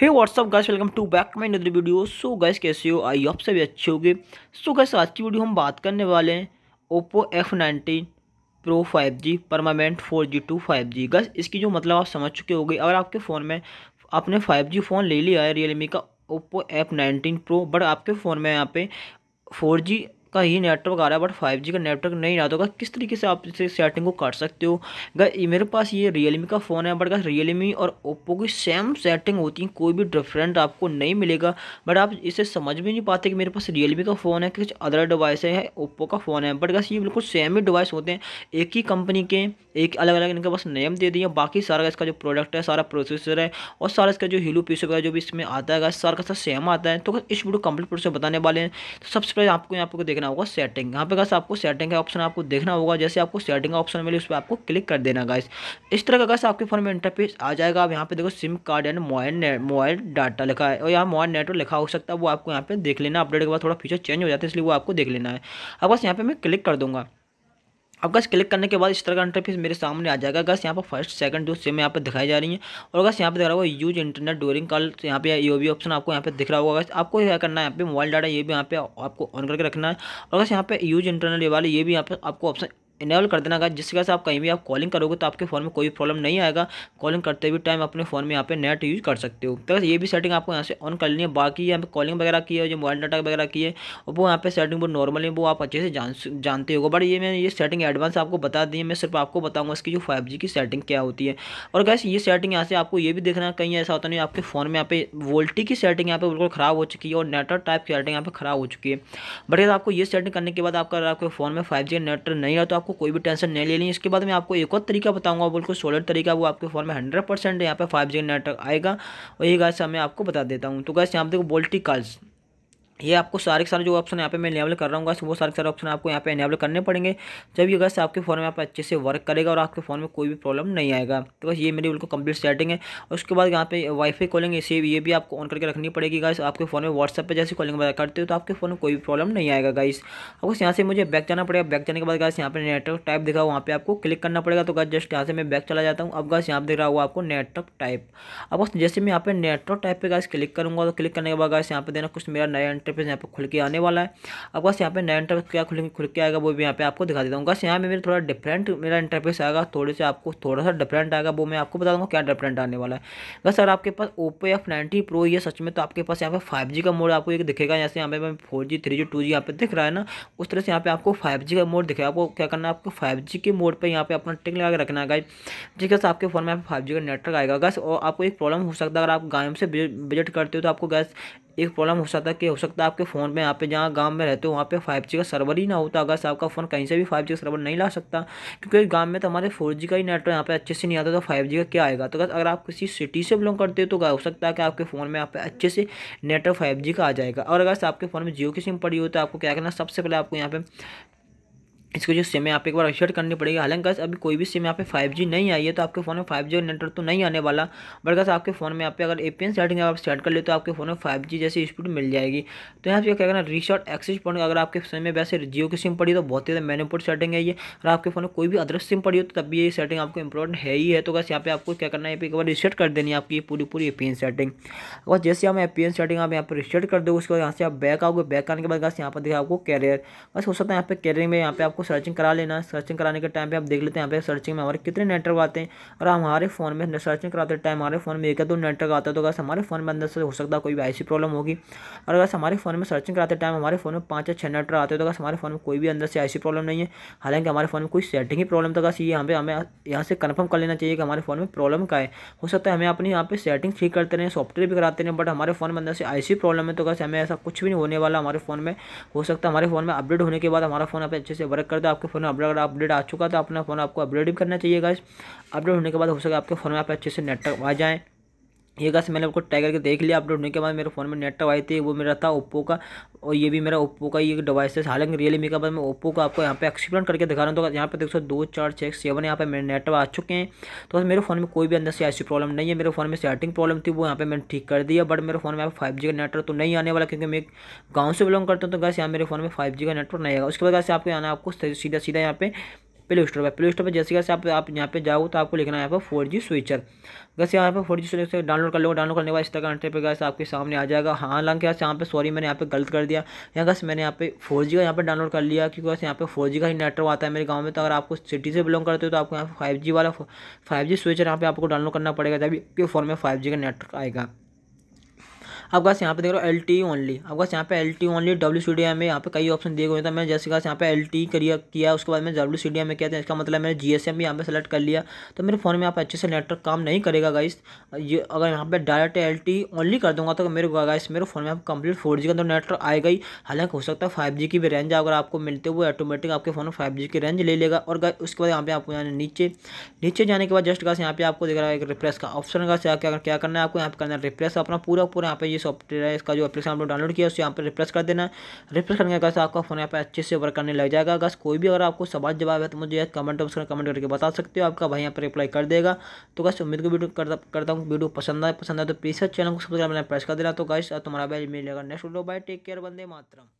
hey what's up guys welcome to back my another video so gas कैसे हो आई आप सभी अच्छे होगे सो गैस आज की वीडियो हम बात करने वाले हैं Oppo F nineteen Pro five G permanent four G to five G guys इसकी जो मतलब आप समझ चुके होगे अगर आपके फ़ोन में आपने फाइव जी फ़ोन ले लिया है रियलमी का Oppo F nineteen Pro but आपके फ़ोन में यहाँ पे फोर जी का ही नेटवर्क आ रहा है बट फाइव जी का नेटवर्क नहीं आता होगा तो किस तरीके से आप इसे सेटिंग को कर सकते हो गए मेरे पास ये रियलमी का फ़ोन है बट मी और ओप्पो की सेम सेटिंग होती है कोई भी डिफरेंट आपको नहीं मिलेगा बट आप इसे समझ भी नहीं पाते कि मेरे पास रियलमी का फ़ोन है कुछ अदर डिवाइस है ओप्पो का फ़ोन है बट गस ये बिल्कुल सेम ही डिवाइस होते हैं एक ही कंपनी के एक अलग अलग इनके पास नेम दे दिए बाकी सारा इसका जो प्रोडक्ट है सारा प्रोसेसर है और सारा इसका जो हीलो पीस वगैरह जो भी इसमें आता है सारा का सारा सेम आता है तो इस वीडियो कंप्लीट प्रोसेस बताने वाले हैं तो सबसे पहले आपको यहाँ आपको देख देखना होगा सेटिंग यहाँ पे गाइस आपको सेटिंग का ऑप्शन आपको देखना होगा जैसे आपको सेटिंग का ऑप्शन मिले उस पर आपको क्लिक कर देना गाइस इस तरह का गाइस आपके फोन में इंटरफेस आ जाएगा आप यहाँ पे देखो SIM card and mobile mobile data लिखा है और यहाँ मोबाइल नेटवर्क लिखा हो सकता है वो आपको यहाँ पे देख लेना अपडेट के बाद थोड़ा फीचर चेंज हो जाता है इसलिए वो आपको देख लेना है अब बस यहाँ पे मैं क्लिक कर दूंगा अब गस क्लिक करने के बाद इस तरह का इंटरफेस मेरे सामने आ जाएगा गस यहाँ पर फर्स्ट सेकंड जो सिम यहाँ पर दिखाई जा रही है और गस यहाँ पर दिख रहा होगा यूज इंटरनेट डोरिंग कॉल तो यहाँ पे ये भी ऑप्शन आपको यहाँ पे दिख रहा होगा गस आपको क्या करना है यहाँ पे मोबाइल डाटा ये भी यहाँ पे आपको ऑन करके रखना है और अगर यहाँ पे यूज इंटरनेट वाले ये भी यहाँ पे आपको ऑप्शन इनेबल कर देना का जिसके से आप कहीं भी आप कॉलिंग करोगे तो आपके फ़ोन में कोई प्रॉब्लम नहीं आएगा कॉलिंग करते भी टाइम अपने फ़ोन में यहाँ पे नेट यूज कर सकते हो तो ये भी सेटिंग आपको यहाँ से ऑन कर लेनी है बाकी यहाँ पे कॉलिंग वगैरह की है जो मोबाइल डाटा वगैरह की है वो यहाँ पे सेटिंग वो नॉर्मल है वो आप अच्छे से जान जानते हो बट ये मैं ये सेटिंग एडवांस आपको बता दी है मैं सिर्फ आपको बताऊँगा इसकी जो फाइव की सेटिंग क्या होती है और कैसे ये सेटिंग यहाँ से आपको ये भी देखना कहीं ऐसा होता नहीं आपके फ़ोन में यहाँ पे वोल्टी की सेटिंग यहाँ पे बिल्कुल ख़राब हो चुकी है और नेटवर्क टाइप की सेटिंग यहाँ पे ख़राब हो चुकी है बट यार आपको ये सेटिंग करने के बाद आपका आपके फ़ोन में फाइव नेटवर्क नहीं है तो आप आपको कोई भी टेंशन नहीं लेनी इसके बाद मैं आपको एक और तरीका बताऊंगा बिल्कुल सोलर तरीका वो आपके फ़ोन में हंड्रेड परसेंट यहाँ पर फाइव जी नेटवर्क आएगा वही ये मैं आपको बता देता हूँ तो गैस यहाँ पर देखो बोल्टी कॉल्स ये आपको सारे सारे जो ऑप्शन यहाँ पे मैं इनेबल कर रहा हूँ वो सारे सारे ऑप्शन आपको यहाँ पे इनेबल करने पड़ेंगे जब ये गैस आपके फ़ोन में आप अच्छे से वर्क करेगा और आपके फ़ोन में कोई भी प्रॉब्लम नहीं आएगा तो बस ये मेरी बिल्कुल कंप्लीट सेटिंग है उसके बाद यहाँ पे वाईफाई कॉलिंग इसे ये भी आपको ऑन करके रखनी पड़ेगी गाइस आपके फ़ोन में व्हाट्सअप पर जैसे कॉलिंग करते हो तो आपके फ़ोन में कोई भी प्रॉब्लम नहीं आएगा गाइस अब बस यहाँ से मुझे बैक जाना पड़ेगा बैक जाने के बाद गाइस यहाँ पर नेटवर्क टाइप दिखा वहाँ पर आपको क्लिक करना पड़ेगा तो गाइस जस्ट यहाँ से मैं बैक चला जाता हूँ अब गाइस यहाँ पर दिख रहा हुआ आपको नेटवर्क टाइप अब बस जैसे मैं यहाँ पर नेटवर्क टाइप पर गाइस क्लिक करूँगा तो क्लिक करने के बाद गाइस यहाँ पर देना कुछ मेरा नया इंटरफेस यहाँ पर खुल के आने वाला है अब बस यहाँ पे नया इंटरफेस क्या खुल खुल के आएगा वो भी यहाँ पे आपको दिखा देता हूँ बस यहाँ में मेरे थोड़ा डिफरेंट मेरा इंटरफेस आएगा थोड़े से आपको थोड़ा सा डिफरेंट आएगा वो मैं आपको बता दूँगा क्या डिफरेंट आने वाला है बस अगर आपके पास ओपो एफ नाइनटी प्रो ये सच में तो आपके पास यहाँ पर फाइव जी का मोड आपको एक दिखेगा जैसे यहाँ पे four G three G two G यहाँ पे दिख रहा है ना उस तरह से यहाँ पे आपको फाइव जी का मोड दिखेगा आपको क्या करना है आपको फाइव जी के मोड पर यहाँ पे अपना टिक लगा के रखना है गाइज जिस आपके फोन में फाइव जी का नेटवर्क आएगा गैस और आपको एक प्रॉब्लम हो सकता है अगर आप गायों से विजिट करते हो तो आपको गैस एक प्रॉब्लम हो सकता है कि हो सकता है आपके फ़ोन में यहाँ पे जहाँ गांव में रहते हो वहाँ पे फाइव का सर्वर ही ना होता अगर आपका फ़ोन कहीं से भी फाइव का सर्वर नहीं ला सकता क्योंकि गाँव में तो हमारे फोर का ही नेटवर्क यहाँ पे अच्छे से नहीं आता तो फाइव का क्या आएगा तो अगर आप किसी सिटी से बिलोंग करते हो तो हो सकता है कि आपके फ़ोन में यहाँ पर अच्छे से नेटवर्क फाइव का आ जाएगा और अगर आपके फ़ोन में जियो की सिम पड़ी हो तो आपको क्या करना सबसे पहले आपको यहाँ पर इसको जो सिम है आप एक बार अपडेट करनी पड़ेगी हालांकि अभी कोई भी सिम यहाँ पे 5G नहीं आई है तो आपके फ़ोन में 5G नेटवर्क तो नहीं आने वाला बट बस आपके फ़ोन में यहाँ पे अगर ए पी एन सेटिंग आप सेट कर ले तो आपके फ़ोन में 5G जैसी स्पीड मिल जाएगी तो यहाँ पे क्या करना रिशॉर्ट एक्सेस पॉइंट अगर आपके सिम में वैसे जियो की सिम पड़ी तो बहुत ही ज़्यादा मैनुपुर सेटिंग है ये अगर आपके फ़ोन में कोई भी अदर सिम पड़ी हो तो तब भी ये सेटिंग आपको इंपॉर्टेंट है ही है तो बस यहाँ पे आपको क्या करना है एक बार रिसेट कर देनी है आपकी पूरी पूरी ए पी एन सेटिंग बस जैसे हम ए पी एन सेटिंग आप यहाँ पर रिसेट कर दो उसके बाद यहाँ से आप बैक आओगे बैक आने के बाद यहाँ पर देखिए आपको कैरियर बस हो सकता है यहाँ पे कैरियर में यहाँ पे आपको आपको सर्चिंग करा लेना सर्चिंग कराने के टाइम पे आप देख लेते हैं यहाँ पे सर्चिंग में हमारे कितने नेटवर्क आते हैं और हमारे फ़ोन में सर्चिंग कराते टाइम हमारे फ़ोन में एक या दो नेटवर्क आता है तो अगर हमारे फ़ोन में अंदर से हो सकता है कोई भी ऐसी प्रॉब्लम होगी और अगर हमारे फ़ोन में सर्चिंग कराते टाइम हमारे फ़ोन में पाँच या छः नेटवर्क आते हैं तो अगर हमारे फ़ोन में कोई भी अंदर से ऐसी प्रॉब्लम नहीं है हालांकि हमारे फ़ोन में कोई सेटिंग ही प्रॉब्लम तो था ये हमें हमें यहाँ से कन्फर्म कर लेना चाहिए कि हमारे फ़ोन में प्रॉब्लम का है हो सकता है हमें अपनी यहाँ पे सेटिंग ठीक करते रहें सॉफ्टवेयर भी कराते रहें बट हमारे फ़ोन में अंदर से ऐसी प्रॉब्लम है तो कैसे हमें ऐसा कुछ भी नहीं होने वाला हमारे फ़ोन में हो सकता है हमारे फ़ोन में अपडेट होने के बाद हमारा फ़ोन आप अच्छे से वर्क कर दो आपके फ़ोन में अगर अपडेट आ चुका तो अपना फ़ोन आपको अपडेट भी करना चाहिए गाइस अपडेट होने के बाद हो सके आपके फ़ोन में आप अच्छे से नेटवर्क आ जाएँ ये कैसे मैंने आपको ट्राई करके देख लिया अपलोड होने के बाद मेरे फ़ोन में नेटवर्क आई थी वो मेरा था ओप्पो का और ये भी मेरा ओप्पो का ये डिवाइस है हालांकि रियलमी का मैं ओप्पो का आपको यहाँ पे एक्सप्लेन करके दिखा रहा हूँ तो यहाँ पे देखो दो चार छः सेवन यहाँ पे मेरे नेटवर्क आ चुके हैं तो मेरे फ़ोन में कोई भी अंदर से ऐसी प्रॉब्लम नहीं है मेरे फ़ोन में सेटिंग प्रॉब्लम थी वो यहाँ पर मैंने ठीक कर दिया बट मेरे फ़ोन में फाइव जी का नेटवर्क तो नहीं आने वाला क्योंकि मैं गाँव से बिलोंग करता हूँ तो गैस यहाँ मेरे फ़ोन में फाइव का नेटवर्क नहीं आएगा उसके बाद कैसे आपको आना आपको सीधा सीधा यहाँ पे प्ले स्टोर पर प्ले स्टोर पर जैसे जैसे आप आप यहाँ पे जाओ तो आपको लिखना है यहाँ पर फोर जी स्विचर बस यहाँ पर फोर जी स्विचर डाउनलोड कर लो डाउनलोड करने के बाद का एंट्री पर गैस आपके सामने आ जाएगा हाँ लाख यहाँ यहाँ पर सॉरी मैंने यहाँ पे गलत कर दिया यहाँ गैस मैंने यहाँ पे फोर का यहाँ पर डाउनलोड कर लिया क्योंकि बस यहाँ पे फोर का ही नेटवर्क आता है मेरे गाँव में तो अगर आपको सिटी से बिलोंग करते हो तो आपको यहाँ फाइव वाला फाइव स्विचर यहाँ पर आपको डाउनलोड करना पड़ेगा तभी आपके फ़ोन में फाइव का नेटवर्क आएगा आपके पास यहाँ पे देख रहे हो एल टी ओनली आपके पास यहाँ पे L T only W C D M में यहाँ पे कई ऑप्शन दिए हुए थे मैं जैसे कहा यहाँ पे एल टी करिया किया उसके बाद मैं डब्ल्यू सी डी एम में किया था इसका मतलब मैंने जी एस एम भी यहाँ पे सेलेक्ट कर लिया तो मेरे फ़ोन में यहाँ पे अच्छे से नेटवर्क काम नहीं करेगा गाइस ये अगर यहाँ पे डायरेक्ट एल टी ओनली कर दूँगा तो मेरे गाइस मेरे फ़ोन में आप कंप्लीट फोर जी का तो नेटवर्क आएगा ही हालांकि हो सकता है फाइव जी की भी रेंज अगर आपको मिलते हुए ऑटोमेटिक आपके फ़ोन में फाइव जी की रेंज ले लेगा और उसके बाद यहाँ पे आपको जाना नीचे नीचे जाने के बाद जस्ट गाइस यहाँ पे आपको देख रहा है एक रिप्रेस का ऑप्शन का क्या करना है आपको यहाँ पे करना है रिप्रेस अपना पूरा पूरा यहाँ पे ये सॉफ्टवेयर है इसका जो एप्लीकेशन आपने डाउनलोड किया उससे यहाँ पर रिप्लेस कर देना रिप्लेस करने का आपका फोन यहाँ पर अच्छे से वर्क करने लग जाएगा अगर कोई भी अगर आपको सवाल जवाब है तो मुझे कमेंट बॉक्स में कमेंट करके बता सकते हो आपका भाई यहाँ पर रिप्लाई कर देगा तो गैस उम्मीद को वीडियो करता हूँ वीडियो पसंद आए पसंद आए तो प्लीज़ चैनल को सब्सक्राइब मैंने प्रेस कर देना तो गैस तुम्हारा भाई मिलेगा next video bye take care बंदे मातरम